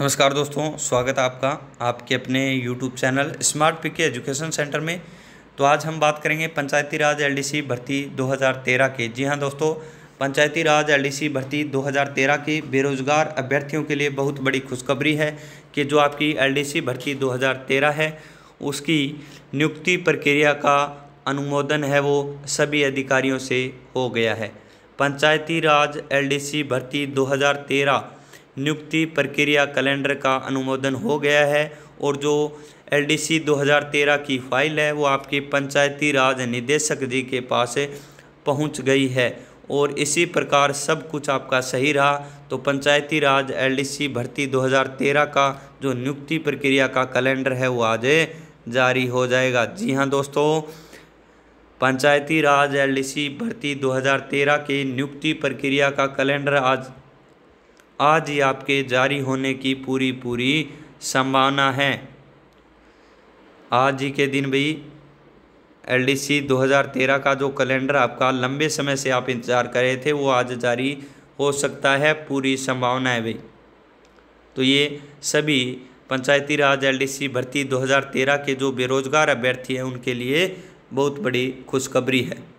नमस्कार दोस्तों स्वागत है आपका आपके अपने YouTube channel Smart Pick Education Centre में तो आज हम बात करेंगे पंचायती राज एलडीसी भर्ती 2013 के जी हाँ दोस्तों पंचायती राज एलडीसी भर्ती 2013 की बेरोजगार अभ्यर्थियों के लिए बहुत बड़ी खुशखबरी है कि जो आपकी एलडीसी भर्ती 2013 है उसकी नियुक्ति प्रक्रिया का अनुमोदन है वो सभी अधिकारियों से हो गया है पंचायती राज एलडीसी भर्ती 2013 नियुक्ति प्रक्रिया कैलेंडर का अनुमोदन हो गया है और जो एलडीसी 2013 की फाइल है वो आपकी पंचायती राज निदेशक जी के पास पहुंच गई है और इसी प्रकार सब कुछ आपका सही रहा तो पंचायती राज एलडीसी भर्ती 2013 का जो नियुक्ति प्रक्रिया का कैलेंडर है वो आज जारी हो जाएगा जी हाँ दोस्तों पंचायती राज एलडीसी भर्ती 2013 की नियुक्ति प्रक्रिया का कैलेंडर आज आज ही आपके जारी होने की पूरी पूरी संभावना है आज ही के दिन भी एल डी सी दो हज़ार तेरह का जो कैलेंडर आपका लंबे समय से आप इंतज़ार कर रहे थे वो आज जारी हो सकता है पूरी संभावना है भाई तो ये सभी पंचायती राज एलडीसी भर्ती 2013 के जो बेरोजगार अभ्यर्थी हैं उनके लिए बहुत बड़ी खुशखबरी है